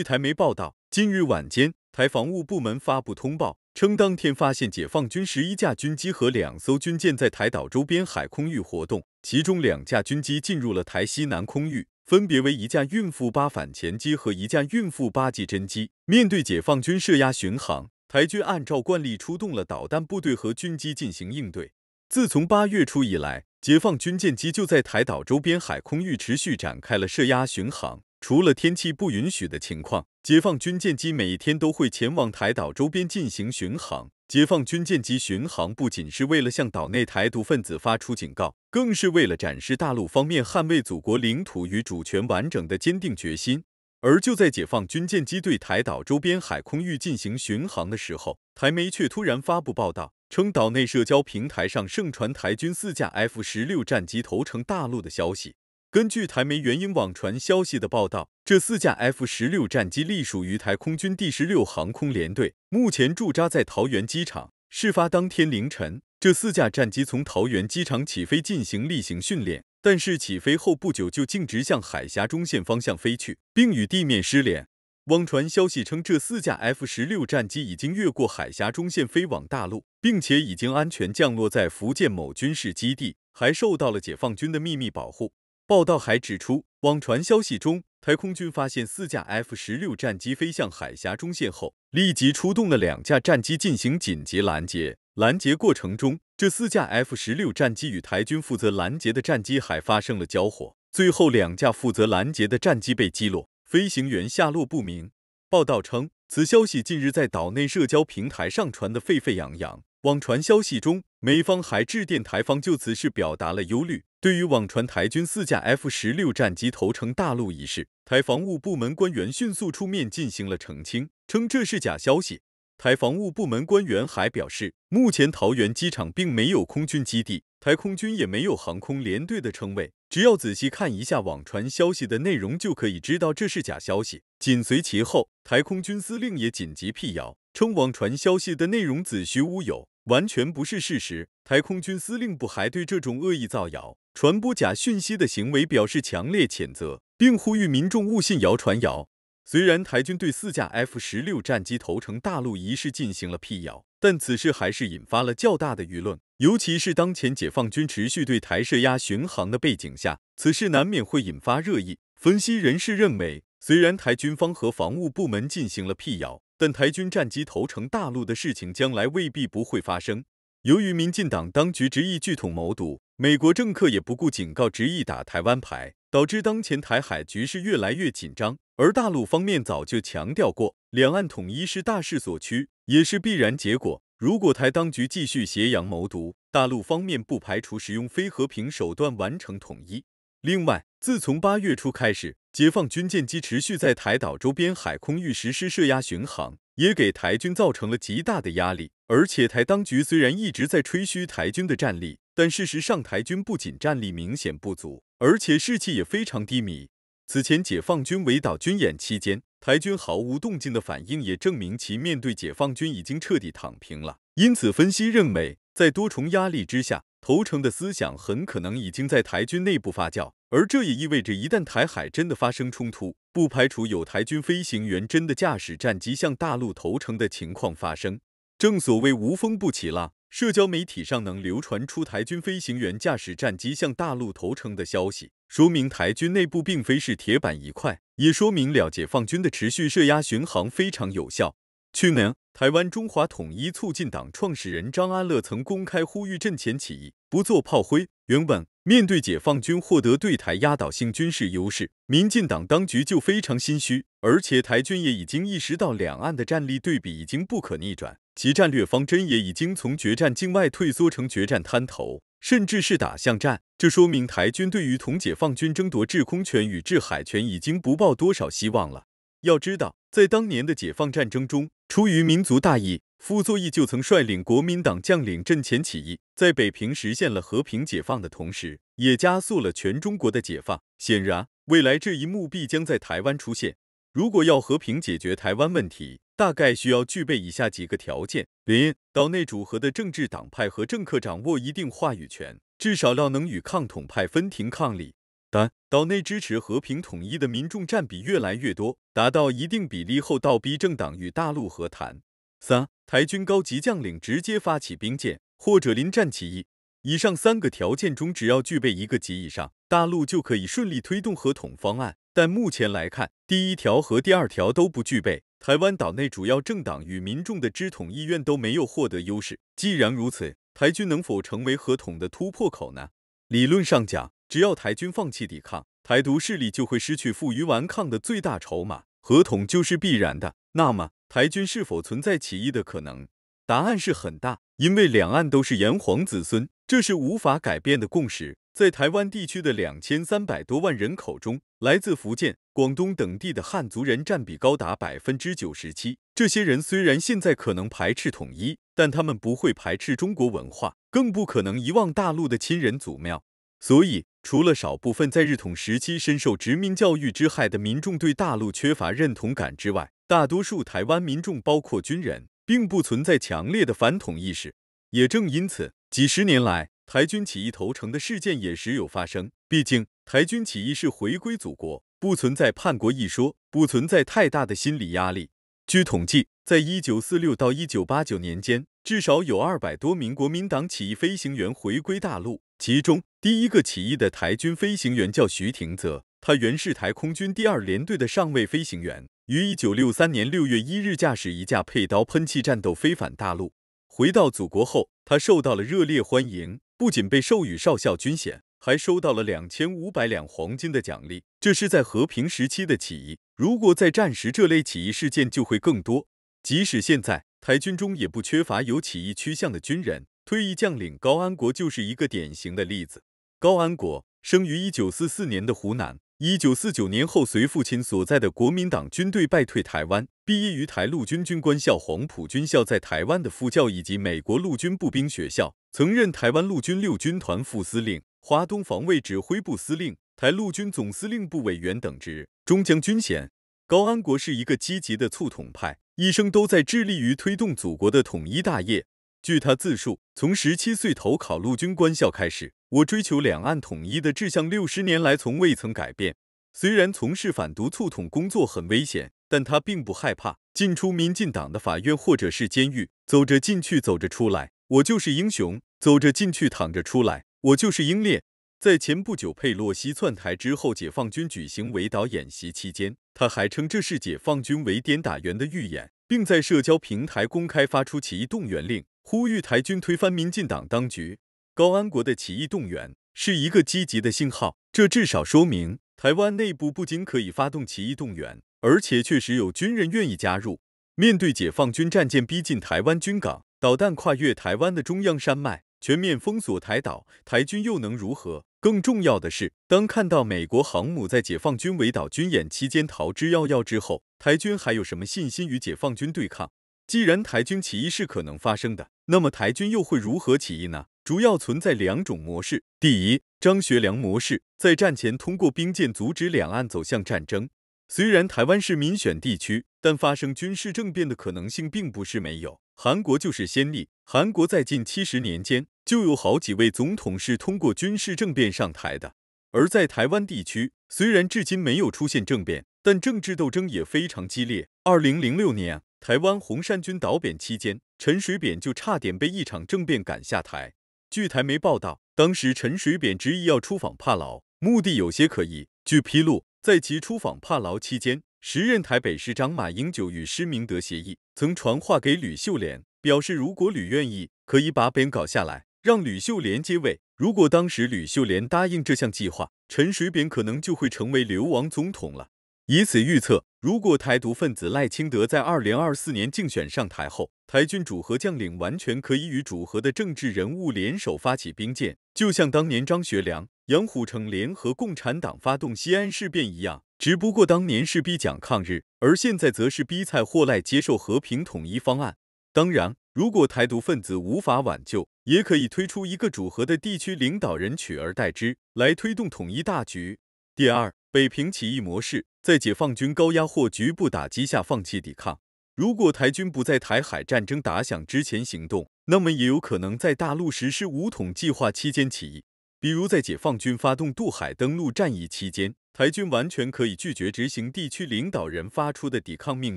据台媒报道，今日晚间，台防务部门发布通报称，当天发现解放军十一架军机和两艘军舰在台岛周边海空域活动，其中两架军机进入了台西南空域，分别为一架运 -8 反潜机和一架运 -8 级侦机。面对解放军射压巡航，台军按照惯例出动了导弹部队和军机进行应对。自从八月初以来，解放军舰机就在台岛周边海空域持续展开了射压巡航。除了天气不允许的情况，解放军舰机每天都会前往台岛周边进行巡航。解放军舰机巡航不仅是为了向岛内台独分子发出警告，更是为了展示大陆方面捍卫祖国领土与主权完整的坚定决心。而就在解放军舰机对台岛周边海空域进行巡航的时候，台媒却突然发布报道，称岛内社交平台上盛传台军四架 F 十六战机投诚大陆的消息。根据台媒“援音网”传消息的报道，这四架 F 十六战机隶属于台空军第十六航空联队，目前驻扎在桃园机场。事发当天凌晨，这四架战机从桃园机场起飞进行例行训练，但是起飞后不久就径直向海峡中线方向飞去，并与地面失联。网传消息称，这四架 F 十六战机已经越过海峡中线飞往大陆，并且已经安全降落在福建某军事基地，还受到了解放军的秘密保护。报道还指出，网传消息中，台空军发现四架 F 十六战机飞向海峡中线后，立即出动了两架战机进行紧急拦截。拦截过程中，这四架 F 十六战机与台军负责拦截的战机还发生了交火，最后两架负责拦截的战机被击落，飞行员下落不明。报道称，此消息近日在岛内社交平台上传的沸沸扬扬。网传消息中。美方还致电台方就此事表达了忧虑。对于网传台军四架 F 十六战机投诚大陆一事，台防务部门官员迅速出面进行了澄清，称这是假消息。台防务部门官员还表示，目前桃园机场并没有空军基地，台空军也没有航空联队的称谓。只要仔细看一下网传消息的内容，就可以知道这是假消息。紧随其后，台空军司令也紧急辟谣，称网传消息的内容子虚乌有。完全不是事实。台空军司令部还对这种恶意造谣、传播假讯息的行为表示强烈谴责，并呼吁民众勿信谣传谣。虽然台军对四架 F 十六战机投诚大陆一事进行了辟谣，但此事还是引发了较大的舆论。尤其是当前解放军持续对台设压巡航的背景下，此事难免会引发热议。分析人士认为，虽然台军方和防务部门进行了辟谣，但台军战机投诚大陆的事情，将来未必不会发生。由于民进党当局执意聚统谋独，美国政客也不顾警告，执意打台湾牌，导致当前台海局势越来越紧张。而大陆方面早就强调过，两岸统一是大势所趋，也是必然结果。如果台当局继续挟洋谋独，大陆方面不排除使用非和平手段完成统一。另外，自从八月初开始。解放军舰机持续在台岛周边海空域实施射压巡航，也给台军造成了极大的压力。而且，台当局虽然一直在吹嘘台军的战力，但事实上，台军不仅战力明显不足，而且士气也非常低迷。此前，解放军围岛军演期间，台军毫无动静的反应，也证明其面对解放军已经彻底躺平了。因此，分析认为，在多重压力之下，投诚的思想很可能已经在台军内部发酵，而这也意味着一旦台海真的发生冲突，不排除有台军飞行员真的驾驶战机向大陆投诚的情况发生。正所谓无风不起浪，社交媒体上能流传出台军飞行员驾驶战机向大陆投诚的消息，说明台军内部并非是铁板一块，也说明了解放军的持续射压巡航非常有效。去年，台湾中华统一促进党创始人张安乐曾公开呼吁阵前起义，不做炮灰。原本面对解放军获得对台压倒性军事优势，民进党当局就非常心虚，而且台军也已经意识到两岸的战力对比已经不可逆转，其战略方针也已经从决战境外退缩成决战滩头，甚至是打巷战。这说明台军对于同解放军争夺制空权与制海权已经不抱多少希望了。要知道，在当年的解放战争中，出于民族大义，傅作义就曾率领国民党将领阵前起义，在北平实现了和平解放的同时，也加速了全中国的解放。显然，未来这一幕必将在台湾出现。如果要和平解决台湾问题，大概需要具备以下几个条件：第一，岛内主和的政治党派和政客掌握一定话语权，至少要能与抗统派分庭抗礼。三岛内支持和平统一的民众占比越来越多，达到一定比例后，倒逼政党与大陆和谈。三台军高级将领直接发起兵谏，或者临战起义。以上三个条件中，只要具备一个及以上，大陆就可以顺利推动和统方案。但目前来看，第一条和第二条都不具备，台湾岛内主要政党与民众的支统意愿都没有获得优势。既然如此，台军能否成为和统的突破口呢？理论上讲。只要台军放弃抵抗，台独势力就会失去负隅顽抗的最大筹码，合同就是必然的。那么，台军是否存在起义的可能？答案是很大，因为两岸都是炎黄子孙，这是无法改变的共识。在台湾地区的两千三百多万人口中，来自福建、广东等地的汉族人占比高达百分之九十七。这些人虽然现在可能排斥统一，但他们不会排斥中国文化，更不可能遗忘大陆的亲人祖庙，所以。除了少部分在日统时期深受殖民教育之害的民众对大陆缺乏认同感之外，大多数台湾民众，包括军人，并不存在强烈的反统意识。也正因此，几十年来台军起义投诚的事件也时有发生。毕竟，台军起义是回归祖国，不存在叛国一说，不存在太大的心理压力。据统计。在一九四六到一九八九年间，至少有二百多名国民党起义飞行员回归大陆。其中，第一个起义的台军飞行员叫徐廷泽，他原是台空军第二联队的上尉飞行员，于一九六三年六月一日驾驶一架佩刀喷气战斗飞返大陆。回到祖国后，他受到了热烈欢迎，不仅被授予少校军衔，还收到了两千五百两黄金的奖励。这是在和平时期的起义，如果在战时，这类起义事件就会更多。即使现在台军中也不缺乏有起义趋向的军人，退役将领高安国就是一个典型的例子。高安国生于一九四四年的湖南，一九四九年后随父亲所在的国民党军队败退台湾，毕业于台陆军军官校、黄埔军校，在台湾的副教以及美国陆军步兵学校，曾任台湾陆军六军团副司令、华东防卫指挥部司令、台陆军总司令部委员等职，中将军衔。高安国是一个积极的促统派，一生都在致力于推动祖国的统一大业。据他自述，从十七岁投考陆军官校开始，我追求两岸统一的志向六十年来从未曾改变。虽然从事反独促统工作很危险，但他并不害怕进出民进党的法院或者是监狱，走着进去，走着出来，我就是英雄；走着进去，躺着出来，我就是英烈。在前不久佩洛西窜台之后，解放军举行围岛演习期间。他还称这是解放军“围点打援”的预演，并在社交平台公开发出起义动员令，呼吁台军推翻民进党当局。高安国的起义动员是一个积极的信号，这至少说明台湾内部不仅可以发动起义动员，而且确实有军人愿意加入。面对解放军战舰逼近台湾军港、导弹跨越台湾的中央山脉，全面封锁台岛，台军又能如何？更重要的是，当看到美国航母在解放军围岛军演期间逃之夭夭之后，台军还有什么信心与解放军对抗？既然台军起义是可能发生的，那么台军又会如何起义呢？主要存在两种模式：第一，张学良模式，在战前通过兵谏阻止两岸走向战争。虽然台湾是民选地区，但发生军事政变的可能性并不是没有。韩国就是先例。韩国在近七十年间。就有好几位总统是通过军事政变上台的，而在台湾地区，虽然至今没有出现政变，但政治斗争也非常激烈。二零零六年，台湾红衫军倒扁期间，陈水扁就差点被一场政变赶下台。据台媒报道，当时陈水扁执意要出访帕劳，目的有些可疑。据披露，在其出访帕劳期间，时任台北市长马英九与施明德协议，曾传话给吕秀莲，表示如果吕愿意，可以把扁搞下来。让吕秀莲接位。如果当时吕秀莲答应这项计划，陈水扁可能就会成为流亡总统了。以此预测，如果台独分子赖清德在二零二四年竞选上台后，台军主和将领完全可以与主和的政治人物联手发起兵谏，就像当年张学良、杨虎城联合共产党发动西安事变一样。只不过当年是逼蒋抗日，而现在则是逼蔡霍赖接受和平统一方案。当然，如果台独分子无法挽救。也可以推出一个组合的地区领导人取而代之，来推动统一大局。第二，北平起义模式，在解放军高压或局部打击下放弃抵抗。如果台军不在台海战争打响之前行动，那么也有可能在大陆实施“五统”计划期间起义，比如在解放军发动渡海登陆战役期间，台军完全可以拒绝执行地区领导人发出的抵抗命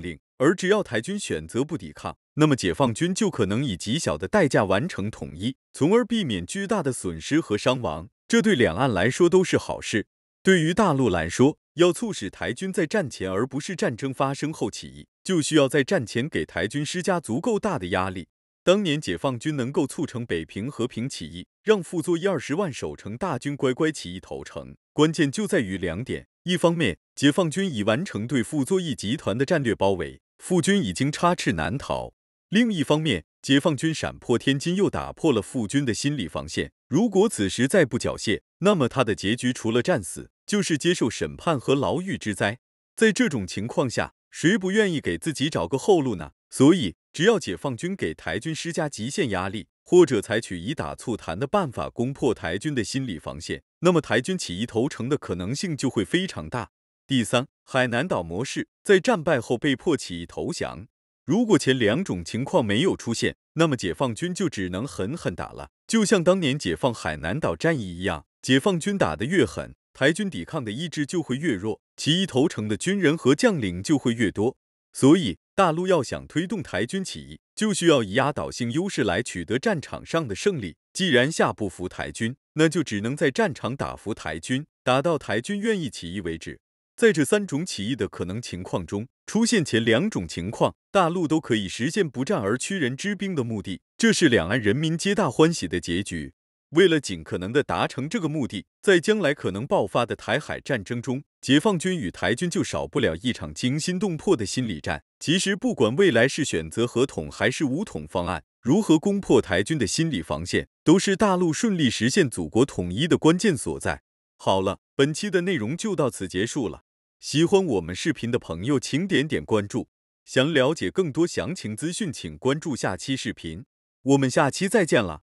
令。而只要台军选择不抵抗，那么解放军就可能以极小的代价完成统一，从而避免巨大的损失和伤亡。这对两岸来说都是好事。对于大陆来说，要促使台军在战前而不是战争发生后起义，就需要在战前给台军施加足够大的压力。当年解放军能够促成北平和平起义，让傅作义二十万守城大军乖乖起义投诚。关键就在于两点：一方面，解放军已完成对傅作义集团的战略包围，傅军已经插翅难逃；另一方面，解放军闪破天津，又打破了傅军的心理防线。如果此时再不缴械，那么他的结局除了战死，就是接受审判和牢狱之灾。在这种情况下，谁不愿意给自己找个后路呢？所以，只要解放军给台军施加极限压力。或者采取以打促谈的办法攻破台军的心理防线，那么台军起义投诚的可能性就会非常大。第三，海南岛模式在战败后被迫起义投降。如果前两种情况没有出现，那么解放军就只能狠狠打了，就像当年解放海南岛战役一样。解放军打得越狠，台军抵抗的意志就会越弱，起义投诚的军人和将领就会越多。所以，大陆要想推动台军起义。就需要以压倒性优势来取得战场上的胜利。既然下不服台军，那就只能在战场打服台军，打到台军愿意起义为止。在这三种起义的可能情况中，出现前两种情况，大陆都可以实现不战而屈人之兵的目的，这是两岸人民皆大欢喜的结局。为了尽可能的达成这个目的，在将来可能爆发的台海战争中，解放军与台军就少不了一场惊心动魄的心理战。其实，不管未来是选择和统还是武统方案，如何攻破台军的心理防线，都是大陆顺利实现祖国统一的关键所在。好了，本期的内容就到此结束了。喜欢我们视频的朋友，请点点关注。想了解更多详情资讯，请关注下期视频。我们下期再见了。